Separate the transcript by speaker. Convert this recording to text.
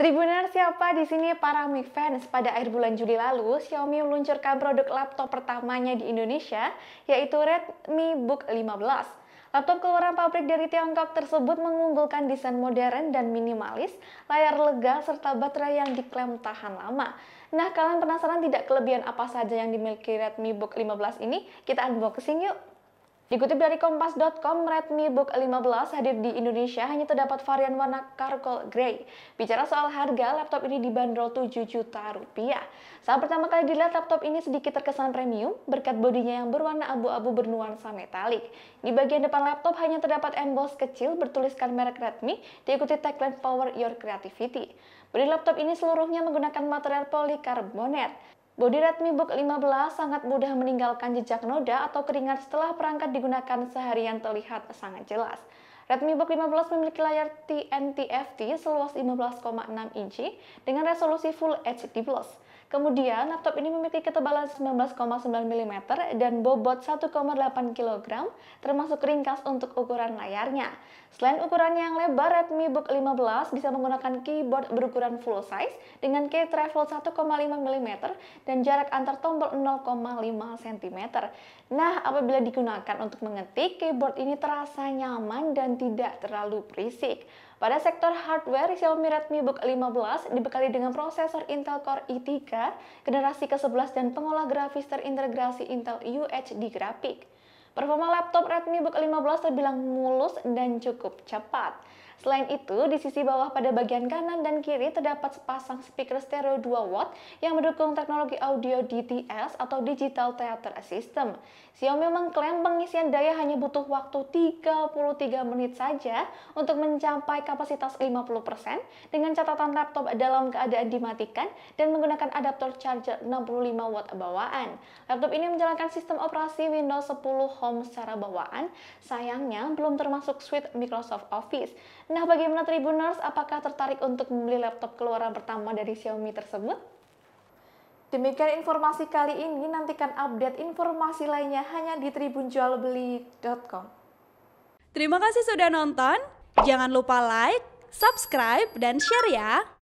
Speaker 1: Tribuner siapa di sini para Mi fans pada akhir bulan Juli lalu Xiaomi meluncurkan produk laptop pertamanya di Indonesia yaitu Redmi Book 15. Laptop keluaran pabrik dari Tiongkok tersebut mengunggulkan desain modern dan minimalis, layar lega serta baterai yang diklaim tahan lama. Nah, kalian penasaran tidak kelebihan apa saja yang dimiliki Redmi Book 15 ini? Kita unboxing yuk. Dikutip dari kompas.com, Redmi Book 15 hadir di Indonesia hanya terdapat varian warna charcoal grey. Bicara soal harga, laptop ini dibanderol 7 juta rupiah. Saat pertama kali dilihat, laptop ini sedikit terkesan premium berkat bodinya yang berwarna abu-abu bernuansa metalik. Di bagian depan laptop hanya terdapat emboss kecil bertuliskan merek Redmi, diikuti tagline Power Your Creativity. Bodi laptop ini seluruhnya menggunakan material polikarbonat. Bodi Redmi Book 15 sangat mudah meninggalkan jejak noda atau keringat setelah perangkat digunakan seharian terlihat sangat jelas. Redmi Book 15 memiliki layar TNTFT seluas 15,6 inci dengan resolusi Full HD+. Kemudian, laptop ini memiliki ketebalan 19,9 mm dan bobot 1,8 kg, termasuk ringkas untuk ukuran layarnya. Selain ukuran yang lebar, Redmi Book 15 bisa menggunakan keyboard berukuran full size dengan key travel 1,5 mm dan jarak antar tombol 0,5 cm. Nah, apabila digunakan untuk mengetik, keyboard ini terasa nyaman dan tidak terlalu berisik. Pada sektor hardware, Xiaomi Redmi Book 15 dibekali dengan prosesor Intel Core i3, generasi ke-11 dan pengolah grafis terintegrasi Intel UHD Graphic. Performa laptop Redmi Book 15 terbilang mulus dan cukup cepat. Selain itu, di sisi bawah pada bagian kanan dan kiri terdapat sepasang speaker stereo 2 watt yang mendukung teknologi audio DTS atau Digital Theater System. Xiaomi mengklaim pengisian daya hanya butuh waktu 33 menit saja untuk mencapai kapasitas 50% dengan catatan laptop dalam keadaan dimatikan dan menggunakan adaptor charger 65 watt bawaan. Laptop ini menjalankan sistem operasi Windows 10 home secara bawaan, sayangnya belum termasuk suite Microsoft Office. Nah, bagaimana Tribuners, apakah tertarik untuk membeli laptop keluaran pertama dari Xiaomi tersebut? Demikian informasi kali ini, nantikan update informasi lainnya hanya di tribunjualbeli.com. Terima kasih sudah nonton, jangan lupa like, subscribe, dan share ya!